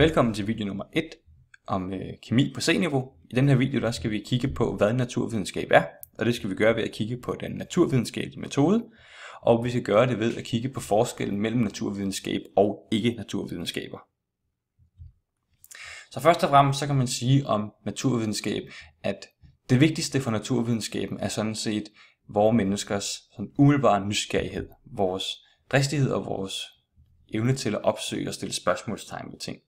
Velkommen til video nummer 1 om øh, kemi på C-niveau. I den her video der skal vi kigge på, hvad naturvidenskab er, og det skal vi gøre ved at kigge på den naturvidenskabelige metode, og vi skal gøre det ved at kigge på forskellen mellem naturvidenskab og ikke-naturvidenskaber. Så først og fremmest så kan man sige om naturvidenskab, at det vigtigste for naturvidenskaben er sådan set vores menneskers sådan umiddelbare nysgerrighed, vores dristighed og vores evne til at opsøge og stille spørgsmålstegn ved ting.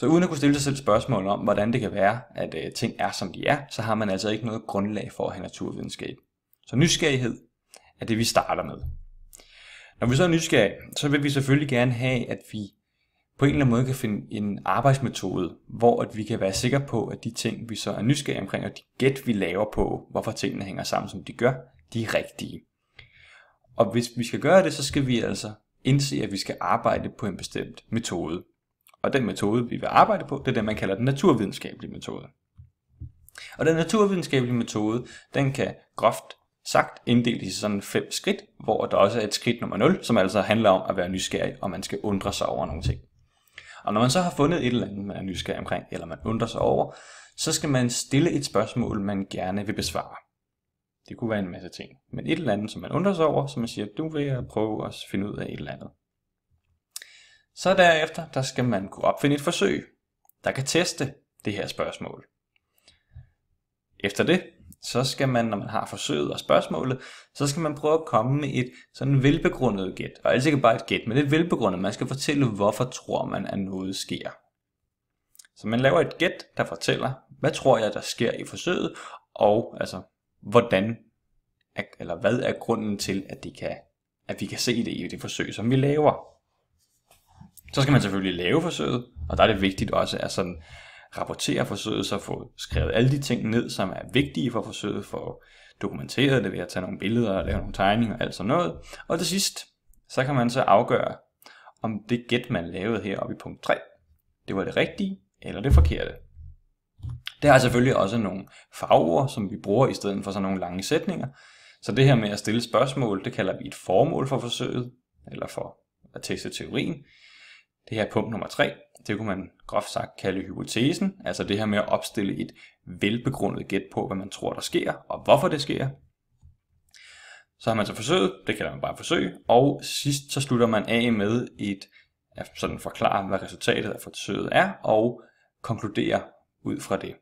Så uden at kunne stille sig selv spørgsmål om, hvordan det kan være, at øh, ting er, som de er, så har man altså ikke noget grundlag for at have naturvidenskab. Så nysgerrighed er det, vi starter med. Når vi så er nysgerrige, så vil vi selvfølgelig gerne have, at vi på en eller anden måde kan finde en arbejdsmetode, hvor at vi kan være sikre på, at de ting, vi så er nysgerrige omkring, og de gæt, vi laver på, hvorfor tingene hænger sammen, som de gør, de er rigtige. Og hvis vi skal gøre det, så skal vi altså indse, at vi skal arbejde på en bestemt metode. Og den metode, vi vil arbejde på, det er den, man kalder den naturvidenskabelige metode. Og den naturvidenskabelige metode, den kan groft sagt inddeles i sådan fem skridt, hvor der også er et skridt nummer 0, som altså handler om at være nysgerrig, og man skal undre sig over nogle ting. Og når man så har fundet et eller andet, man er nysgerrig omkring, eller man undrer sig over, så skal man stille et spørgsmål, man gerne vil besvare. Det kunne være en masse ting, men et eller andet, som man undrer sig over, som man siger, du vil prøve at finde ud af et eller andet. Så derefter der skal man kunne opfinde et forsøg, der kan teste det her spørgsmål. Efter det, så skal man, når man har forsøget og spørgsmålet, så skal man prøve at komme med et sådan velbegrundet gæt. Og altså ikke bare et gæt, men et velbegrundet. Man skal fortælle, hvorfor tror man, at noget sker. Så man laver et gæt, der fortæller, hvad tror jeg, der sker i forsøget, og altså, hvordan, eller hvad er grunden til, at, det kan, at vi kan se det i det forsøg, som vi laver. Så skal man selvfølgelig lave forsøget, og der er det vigtigt også at sådan rapportere forsøget, så få skrevet alle de ting ned, som er vigtige for forsøget, for dokumenteret det ved at tage nogle billeder og lave nogle tegninger og alt sådan noget. Og til sidst, så kan man så afgøre, om det gæt, man lavede heroppe i punkt 3, det var det rigtige eller det forkerte. Der er selvfølgelig også nogle fagord, som vi bruger i stedet for sådan nogle lange sætninger. Så det her med at stille spørgsmål, det kalder vi et formål for forsøget, eller for at teste teorien. Det her punkt nummer 3, det kunne man groft sagt kalde hypotesen, altså det her med at opstille et velbegrundet gæt på, hvad man tror, der sker, og hvorfor det sker. Så har man så forsøget, det kalder man bare forsøg, og sidst så slutter man af med et, at sådan forklare, hvad resultatet af forsøget er, og konkludere ud fra det.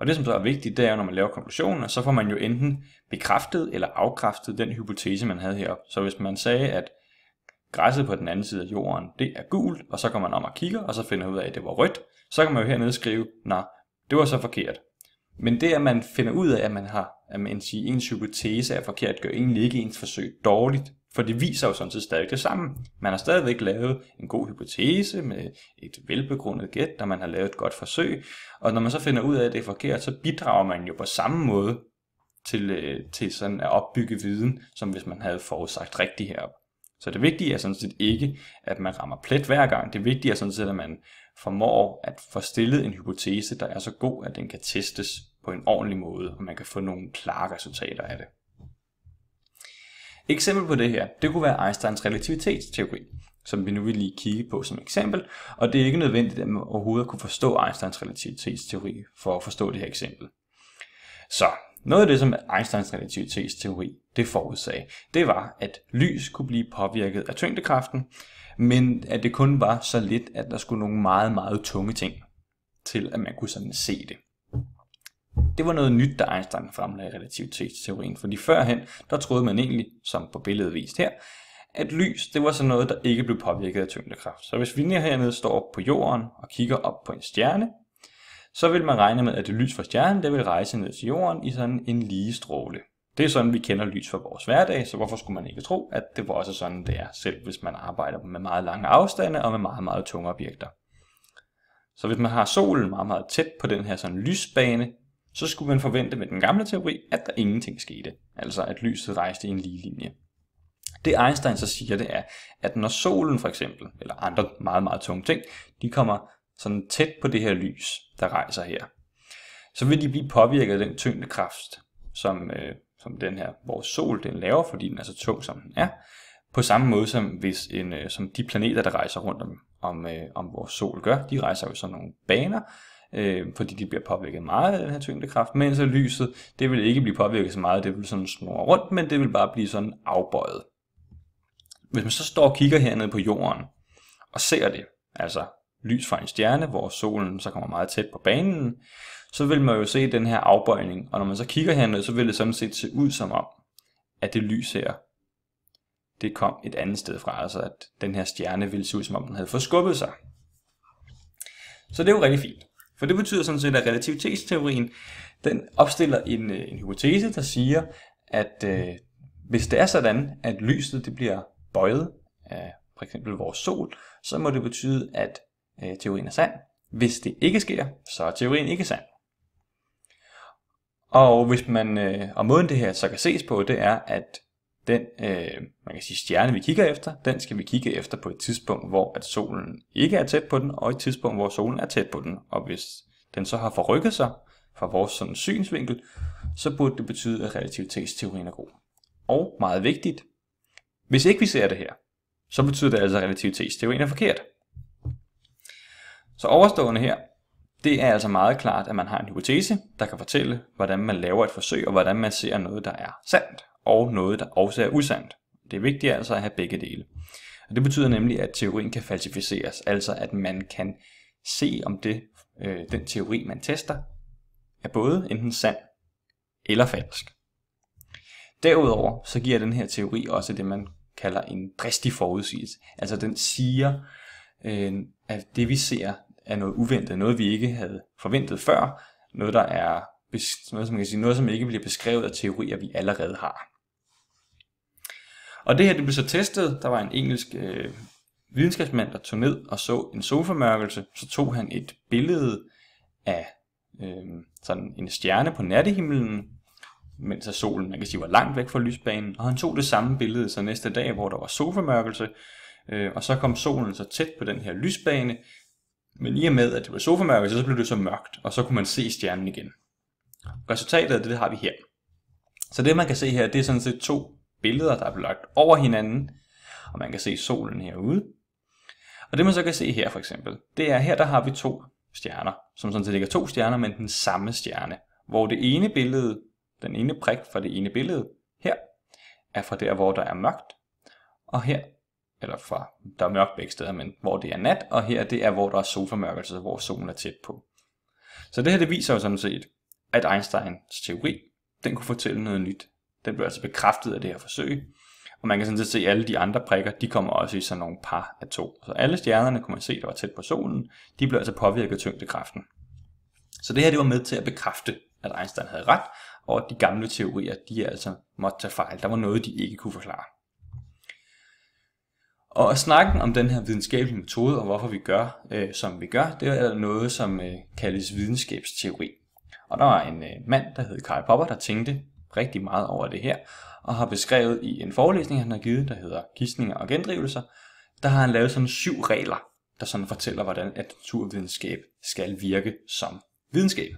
Og det, som så er vigtigt, det er når man laver konklusioner, så får man jo enten bekræftet eller afkræftet den hypotese, man havde heroppe. Så hvis man sagde, at græsset på den anden side af jorden, det er gult, og så går man om og kigger, og så finder ud af, at det var rødt. Så kan man jo hernede skrive, nej, det var så forkert. Men det, at man finder ud af, at man har, at man siger, ens hypotese er forkert, gør egentlig ikke ens forsøg dårligt, for det viser jo sådan set stadig det samme. Man har stadigvæk lavet en god hypotese med et velbegrundet gæt, når man har lavet et godt forsøg, og når man så finder ud af, at det er forkert, så bidrager man jo på samme måde til, øh, til sådan at opbygge viden, som hvis man havde forudsagt rigtigt heroppe. Så det vigtige er sådan set ikke, at man rammer plet hver gang. Det vigtige er sådan set, at man formår at få stillet en hypotese, der er så god, at den kan testes på en ordentlig måde, og man kan få nogle klare resultater af det. Eksempel på det her, det kunne være Einsteins relativitetsteori, som vi nu vil lige kigge på som eksempel, og det er ikke nødvendigt at man overhovedet kunne forstå Einsteins relativitetsteori for at forstå det her eksempel. Så noget af det, som Einsteins relativitetsteori det forudsag. det var, at lys kunne blive påvirket af tyngdekraften, men at det kun var så lidt, at der skulle nogle meget, meget tunge ting til, at man kunne sådan se det. Det var noget nyt, da Einstein fremlagde relativitetsteorien, fordi førhen, der troede man egentlig, som på billedet vist her, at lys, det var sådan noget, der ikke blev påvirket af tyngdekraft. Så hvis vi lige hernede står på jorden og kigger op på en stjerne, så vil man regne med, at det lys fra stjernen, det vil rejse ned til jorden i sådan en lige stråle. Det er sådan, vi kender lys fra vores hverdag, så hvorfor skulle man ikke tro, at det var også sådan, det er, selv hvis man arbejder med meget lange afstande og med meget, meget tunge objekter. Så hvis man har solen meget, meget tæt på den her sådan lysbane, så skulle man forvente med den gamle teori, at der ingenting skete. Altså at lyset rejste i en lige linje. Det Einstein så siger, det er, at når solen for eksempel, eller andre meget, meget tunge ting, de kommer sådan tæt på det her lys, der rejser her, så vil de blive påvirket af den tyngdekraft, som øh, som den her, vores sol den laver, fordi den er så tung, som den er. På samme måde som, hvis en, øh, som de planeter, der rejser rundt om, om, øh, om vores sol gør, de rejser jo sådan nogle baner, øh, fordi de bliver påvirket meget af den her tyngdekraft, mens så lyset, det vil ikke blive påvirket så meget, det vil sådan snurre rundt, men det vil bare blive sådan afbøjet. Hvis man så står og kigger hernede på jorden, og ser det, altså lys fra en stjerne, hvor solen så kommer meget tæt på banen, så vil man jo se den her afbøjning, og når man så kigger hernede, så vil det sådan set se ud som om, at det lys her, det kom et andet sted fra, altså at den her stjerne ville se ud som om den havde forskubbet sig. Så det er jo rigtig fint, for det betyder sådan set, at relativitetsteorien, den opstiller en, øh, en hypotese, der siger, at øh, hvis det er sådan, at lyset det bliver bøjet af for eksempel vores sol, så må det betyde, at øh, teorien er sand. Hvis det ikke sker, så er teorien ikke sand. Og hvis man øh, og måden det her så kan ses på, det er, at den øh, man kan sige, stjerne, vi kigger efter, den skal vi kigge efter på et tidspunkt, hvor at solen ikke er tæt på den, og et tidspunkt, hvor solen er tæt på den. Og hvis den så har forrykket sig fra vores sådan, synsvinkel, så burde det betyde, at relativitetsteorien er god. Og meget vigtigt, hvis ikke vi ser det her, så betyder det altså, at relativitetsteorien er forkert. Så overstående her, det er altså meget klart, at man har en hypotese, der kan fortælle, hvordan man laver et forsøg, og hvordan man ser noget, der er sandt, og noget, der også er usandt. Det er vigtigt altså at have begge dele. Og det betyder nemlig, at teorien kan falsificeres, altså at man kan se, om det, øh, den teori, man tester, er både enten sand eller falsk. Derudover så giver den her teori også det, man kalder en dristig forudsigelse. Altså den siger øh, at det vi ser er noget uventet, noget vi ikke havde forventet før, noget der er noget, som man kan sige, noget, som ikke bliver beskrevet af teorier, vi allerede har. Og det her det blev så testet. Der var en engelsk øh, videnskabsmand, der tog ned og så en solformørkelse. Så tog han et billede af øh, sådan en stjerne på nattehimlen, mens solen, man kan sige, var langt væk fra lysbanen. Og han tog det samme billede så næste dag, hvor der var solformørkelse, Øh, og så kom solen så tæt på den her lysbane, men i og med, at det var sofamørket, så blev det så mørkt, og så kunne man se stjernen igen. Resultatet af det, det har vi her. Så det, man kan se her, det er sådan set to billeder, der er blevet lagt over hinanden, og man kan se solen herude. Og det, man så kan se her for eksempel, det er, her der har vi to stjerner, som sådan set ikke er to stjerner, men den samme stjerne, hvor det ene billede, den ene prik fra det ene billede her, er fra der, hvor der er mørkt, og her eller fra, der er mørkt begge steder, men hvor det er nat, og her det er, hvor der er solformørkelse, hvor solen er tæt på. Så det her det viser jo sådan set, at Einsteins teori, den kunne fortælle noget nyt. Den blev altså bekræftet af det her forsøg, og man kan sådan set se, at alle de andre prikker, de kommer også i sådan nogle par af to. Så alle stjernerne, kunne man se, der var tæt på solen, de blev altså påvirket af tyngdekraften. Så det her det var med til at bekræfte, at Einstein havde ret, og at de gamle teorier, de altså måtte tage fejl. Der var noget, de ikke kunne forklare. Og snakken om den her videnskabelige metode og hvorfor vi gør, øh, som vi gør, det er noget, som øh, kaldes videnskabsteori. Og der var en øh, mand, der hed Karl Popper, der tænkte rigtig meget over det her, og har beskrevet i en forelæsning, han har givet, der hedder Gissninger og gendrivelser, der har han lavet sådan syv regler, der sådan fortæller, hvordan at naturvidenskab skal virke som videnskab.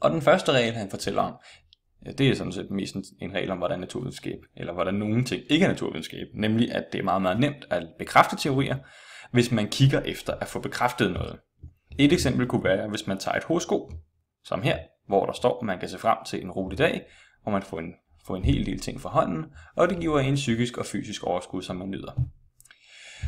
Og den første regel, han fortæller om, Ja, det er sådan set mest en regel om, hvordan naturvidenskab, eller hvordan nogen ting ikke er naturvidenskab, nemlig at det er meget, meget nemt at bekræfte teorier, hvis man kigger efter at få bekræftet noget. Et eksempel kunne være, hvis man tager et horoskop, som her, hvor der står, at man kan se frem til en rolig dag, og man får en, får en hel del ting fra hånden, og det giver en psykisk og fysisk overskud, som man nyder.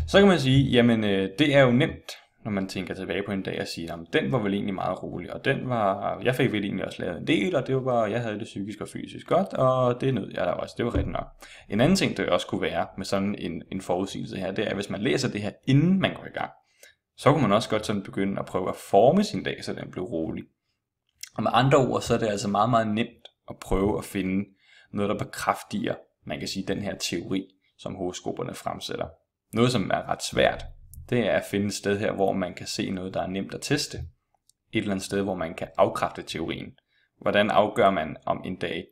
Så kan man sige, jamen øh, det er jo nemt når man tænker tilbage på en dag og siger, at den var vel egentlig meget rolig, og den var, jeg fik vel egentlig også lavet en del, og det var, bare, jeg havde det psykisk og fysisk godt, og det nød jeg da også, det var rigtig nok. En anden ting, der også kunne være med sådan en, en forudsigelse her, det er, at hvis man læser det her, inden man går i gang, så kunne man også godt sådan begynde at prøve at forme sin dag, så den blev rolig. Og med andre ord, så er det altså meget, meget nemt at prøve at finde noget, der bekræftiger, man kan sige, den her teori, som horoskoperne fremsætter. Noget, som er ret svært, det er at finde et sted her, hvor man kan se noget, der er nemt at teste. Et eller andet sted, hvor man kan afkræfte teorien. Hvordan afgør man, om en dag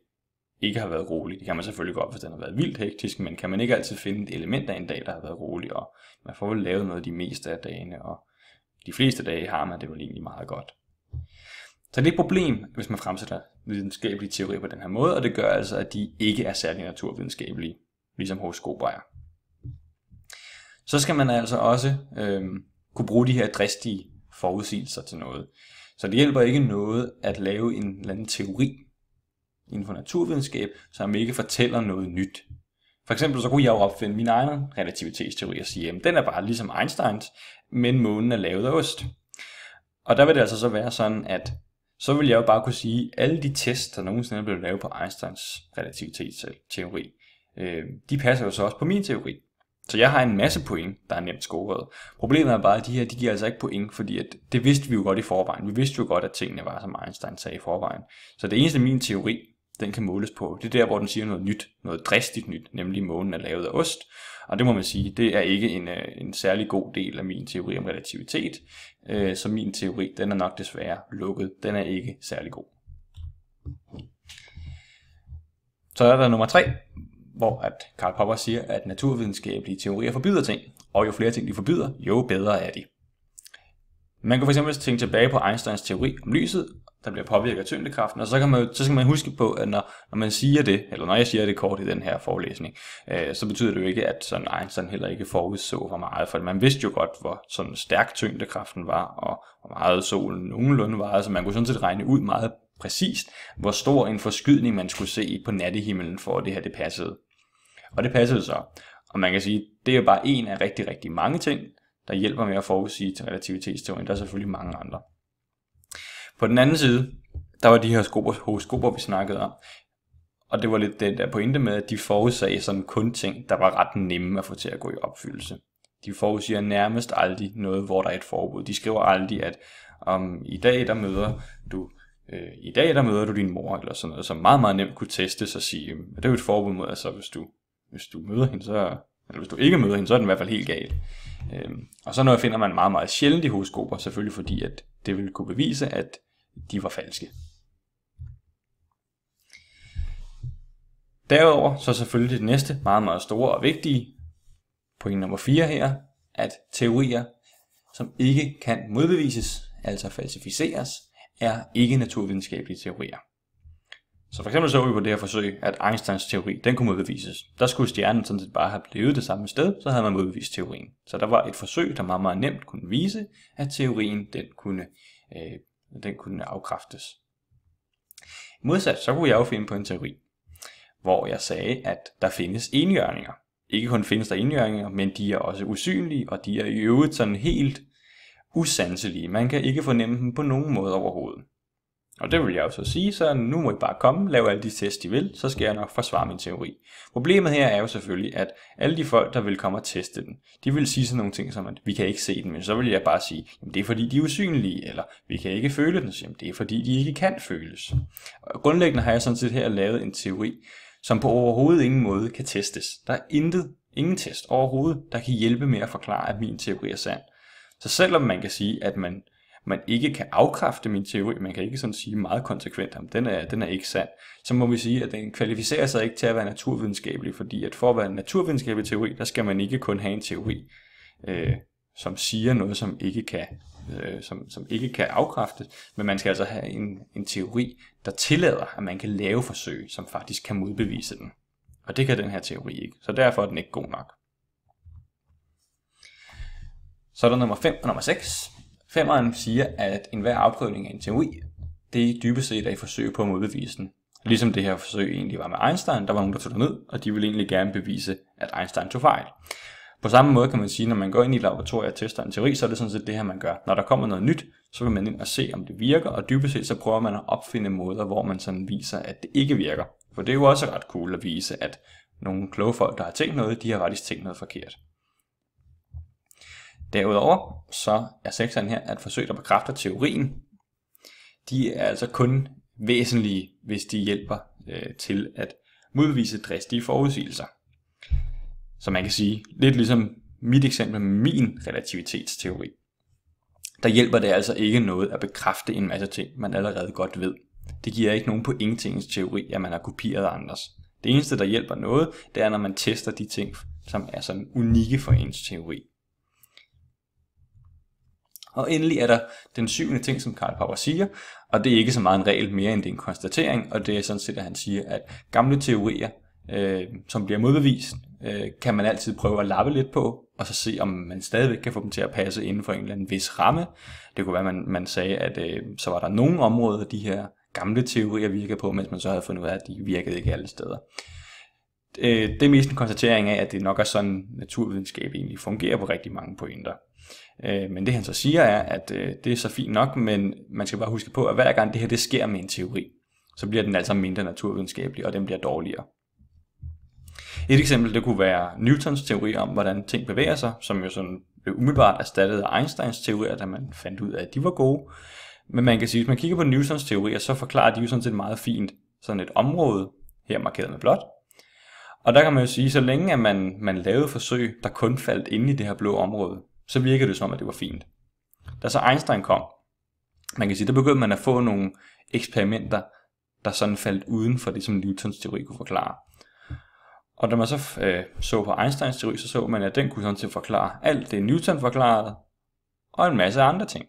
ikke har været rolig? Det kan man selvfølgelig godt, hvis den har været vildt hektisk, men kan man ikke altid finde et element af en dag, der har været rolig, og man får vel lavet noget de meste af dagene, og de fleste dage har man det vel egentlig meget godt. Så det er et problem, hvis man fremsætter videnskabelige teorier på den her måde, og det gør altså, at de ikke er særlig naturvidenskabelige, ligesom horoskoper er så skal man altså også øh, kunne bruge de her dristige forudsigelser til noget. Så det hjælper ikke noget at lave en eller anden teori inden for naturvidenskab, som ikke fortæller noget nyt. For eksempel så kunne jeg jo opfinde min egen relativitetsteori og sige, at den er bare ligesom Einsteins, men månen er lavet af ost. Og der vil det altså så være sådan, at så vil jeg jo bare kunne sige, at alle de tests, der nogensinde er blevet lavet på Einsteins relativitetsteori, øh, de passer jo så også på min teori. Så jeg har en masse point, der er nemt scoret. Problemet er bare, at de her, de giver altså ikke point, fordi at det vidste vi jo godt i forvejen. Vi vidste jo godt, at tingene var, som Einstein sagde i forvejen. Så det eneste min teori, den kan måles på, det er der, hvor den siger noget nyt, noget dristigt nyt, nemlig månen er lavet af ost. Og det må man sige, det er ikke en, øh, en særlig god del af min teori om relativitet, øh, så min teori, den er nok desværre lukket. Den er ikke særlig god. Så er der nummer 3 hvor at Karl Popper siger, at naturvidenskabelige teorier forbyder ting, og jo flere ting de forbyder, jo bedre er de. Man kan fx tænke tilbage på Einsteins teori om lyset, der bliver påvirket af tyngdekraften, og så, kan man, så skal man huske på, at når, når man siger det, eller når jeg siger det kort i den her forelæsning, øh, så betyder det jo ikke, at sådan Einstein heller ikke forudså for meget, for man vidste jo godt, hvor sådan stærk tyngdekraften var, og hvor meget solen nogenlunde var, så man kunne sådan set regne ud meget præcist, hvor stor en forskydning man skulle se på nattehimlen for at det her det passede. Og det passede så. Og man kan sige, det er bare en af rigtig, rigtig mange ting, der hjælper med at forudsige til relativitetsteorien. Der er selvfølgelig mange andre. På den anden side, der var de her horoskoper, vi snakkede om. Og det var lidt den der pointe med, at de forudsagde sådan kun ting, der var ret nemme at få til at gå i opfyldelse. De forudsiger nærmest aldrig noget, hvor der er et forbud. De skriver aldrig, at om i dag der møder du øh, i dag der møder du din mor, eller sådan noget, som meget, meget nemt kunne testes og sige, og det er jo et forbud mod, altså hvis du, hvis du møder hende, så, eller hvis du ikke møder hende, så er den i hvert fald helt galt. Øhm, og så noget finder man meget, meget sjældent i horoskoper, selvfølgelig fordi, at det ville kunne bevise, at de var falske. Derudover så selvfølgelig det næste meget, meget store og vigtige, point nummer 4 her, at teorier, som ikke kan modbevises, altså falsificeres, er ikke naturvidenskabelige teorier. Så for eksempel så vi på det her forsøg, at Einsteins teori, den kunne modbevises. Der skulle stjernen sådan set bare have blevet det samme sted, så havde man modbevist teorien. Så der var et forsøg, der meget, meget nemt kunne vise, at teorien den kunne, øh, den kunne afkræftes. Modsat, så kunne jeg jo finde på en teori, hvor jeg sagde, at der findes enhjørninger. Ikke kun findes der enhjørninger, men de er også usynlige, og de er i øvrigt sådan helt usanselige. Man kan ikke fornemme dem på nogen måde overhovedet. Og det vil jeg jo så sige, så nu må I bare komme, lave alle de tests, I vil, så skal jeg nok forsvare min teori. Problemet her er jo selvfølgelig, at alle de folk, der vil komme og teste den, de vil sige sådan nogle ting som, at vi kan ikke se den, men så vil jeg bare sige, at det er fordi, de er usynlige, eller vi kan ikke føle den, så det er fordi, de ikke kan føles. Og grundlæggende har jeg sådan set her lavet en teori, som på overhovedet ingen måde kan testes. Der er intet, ingen test overhovedet, der kan hjælpe med at forklare, at min teori er sand. Så selvom man kan sige, at man, man ikke kan afkræfte min teori, man kan ikke sådan sige meget konsekvent, om den er, den er ikke sand, så må vi sige, at den kvalificerer sig ikke til at være naturvidenskabelig, fordi at for at være en naturvidenskabelig teori, der skal man ikke kun have en teori, øh, som siger noget, som ikke kan øh, som, som ikke kan afkræftes, men man skal altså have en, en teori, der tillader, at man kan lave forsøg, som faktisk kan modbevise den. Og det kan den her teori ikke, så derfor er den ikke god nok. Så er der nummer 5 og nummer 6. Femmeren siger, at enhver afprøvning af en teori, det dybest set er et forsøg på at modbevise den. Ligesom det her forsøg egentlig var med Einstein, der var nogen, der tog ned, og de ville egentlig gerne bevise, at Einstein tog fejl. På samme måde kan man sige, når man går ind i laboratoriet og tester en teori, så er det sådan set det her, man gør. Når der kommer noget nyt, så vil man ind og se, om det virker, og dybest set så prøver man at opfinde måder, hvor man sådan viser, at det ikke virker. For det er jo også ret cool at vise, at nogle kloge folk, der har tænkt noget, de har faktisk tænkt noget forkert. Derudover så er sekseren her, at forsøge at bekræfter teorien, de er altså kun væsentlige, hvis de hjælper øh, til at modbevise dristige forudsigelser. Så man kan sige, lidt ligesom mit eksempel med min relativitetsteori, der hjælper det altså ikke noget at bekræfte en masse ting, man allerede godt ved. Det giver ikke nogen point ingentingens teori, at man har kopieret andres. Det eneste, der hjælper noget, det er, når man tester de ting, som er sådan unikke for ens teori. Og endelig er der den syvende ting, som Karl Popper siger, og det er ikke så meget en regel mere, end det er en konstatering, og det er sådan set, at han siger, at gamle teorier, øh, som bliver modbevist, øh, kan man altid prøve at lappe lidt på, og så se, om man stadigvæk kan få dem til at passe inden for en eller anden vis ramme. Det kunne være, at man, man sagde, at øh, så var der nogle områder, de her gamle teorier virkede på, mens man så havde fundet ud af, at de virkede ikke alle steder. Øh, det er mest en konstatering af, at det nok er sådan, naturvidenskab egentlig fungerer på rigtig mange pointer. Øh, men det han så siger er, at øh, det er så fint nok, men man skal bare huske på, at hver gang det her det sker med en teori, så bliver den altså mindre naturvidenskabelig, og den bliver dårligere. Et eksempel det kunne være Newtons teori om, hvordan ting bevæger sig, som jo sådan blev umiddelbart erstattet af Einsteins teorier, da man fandt ud af, at de var gode. Men man kan sige, at hvis man kigger på Newtons teorier, så forklarer de jo sådan set meget fint sådan et område, her markeret med blåt. Og der kan man jo sige, så længe at man, man lavede forsøg, der kun faldt inde i det her blå område, så virkede det som, at det var fint. Da så Einstein kom, man kan sige, der begyndte man at få nogle eksperimenter, der sådan faldt uden for det, som Newtons teori kunne forklare. Og da man så øh, så på Einsteins teori, så så man, at den kunne sådan set forklare alt det, Newton forklarede, og en masse andre ting.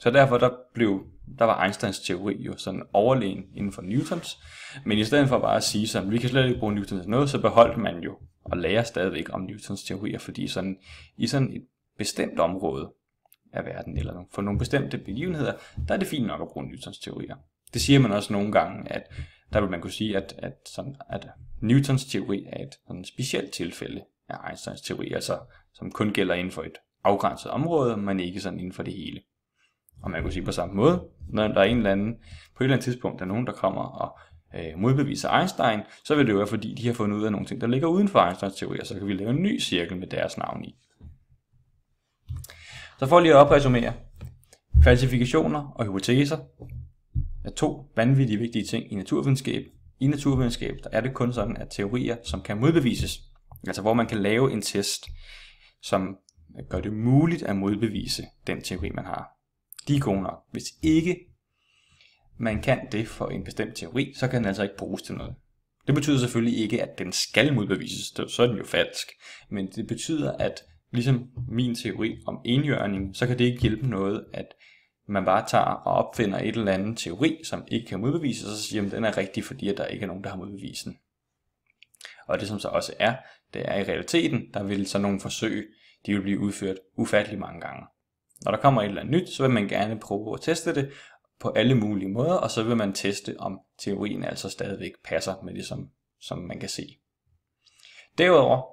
Så derfor der blev, der var Einsteins teori jo sådan overlegen inden for Newtons. Men i stedet for bare at sige sådan, vi kan slet ikke bruge Newtons noget, så beholdt man jo og lærer stadigvæk om Newtons teorier, fordi sådan, i sådan et bestemt område af verden, eller for nogle bestemte begivenheder, der er det fint nok at bruge Newtons teorier. Det siger man også nogle gange, at der vil man kunne sige, at, at, sådan, at Newtons teori er et sådan specielt tilfælde af Einsteins teori, altså som kun gælder inden for et afgrænset område, men ikke sådan inden for det hele. Og man kunne sige på samme måde, når der er en eller anden, på et eller andet tidspunkt, der er nogen, der kommer og øh, modbeviser Einstein, så vil det jo være, fordi de har fundet ud af nogle ting, der ligger uden for Einsteins teori, og så kan vi lave en ny cirkel med deres navn i. Så for lige at opresumere. Falsifikationer og hypoteser er to vanvittigt vigtige ting i naturvidenskab. I naturvidenskab der er det kun sådan, at teorier, som kan modbevises, altså hvor man kan lave en test, som gør det muligt at modbevise den teori, man har. De er gode nok. Hvis ikke man kan det for en bestemt teori, så kan den altså ikke bruges til noget. Det betyder selvfølgelig ikke, at den skal modbevises, så er den jo falsk. Men det betyder, at ligesom min teori om engjørning, så kan det ikke hjælpe noget, at man bare tager og opfinder et eller andet teori, som ikke kan modbevise, og så siger man, den er rigtig, fordi at der ikke er nogen, der har modbevist den. Og det som så også er, det er i realiteten, der vil så nogle forsøg, de vil blive udført ufattelig mange gange. Når der kommer et eller andet nyt, så vil man gerne prøve at teste det på alle mulige måder, og så vil man teste, om teorien altså stadigvæk passer med det, som, som man kan se. Derudover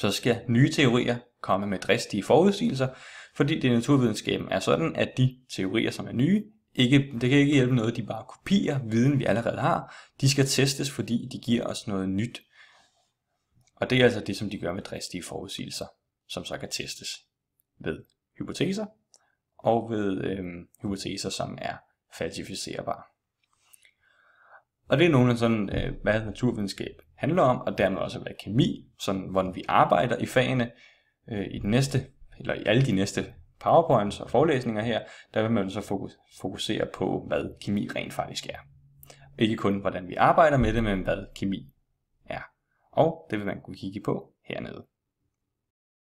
så skal nye teorier komme med dristige forudsigelser, fordi det naturvidenskaben er sådan, at de teorier, som er nye, ikke, det kan ikke hjælpe noget, de bare kopierer viden, vi allerede har. De skal testes, fordi de giver os noget nyt. Og det er altså det, som de gør med dristige forudsigelser, som så kan testes ved hypoteser og ved øhm, hypoteser, som er falsificerbare. Og det er nogle af sådan, øh, hvad naturvidenskab handler om, og dermed også hvad kemi, sådan hvordan vi arbejder i fagene, øh, i den næste, eller i alle de næste powerpoints og forelæsninger her, der vil man så fokusere på, hvad kemi rent faktisk er. Ikke kun hvordan vi arbejder med det, men hvad kemi er. Og det vil man kunne kigge på hernede.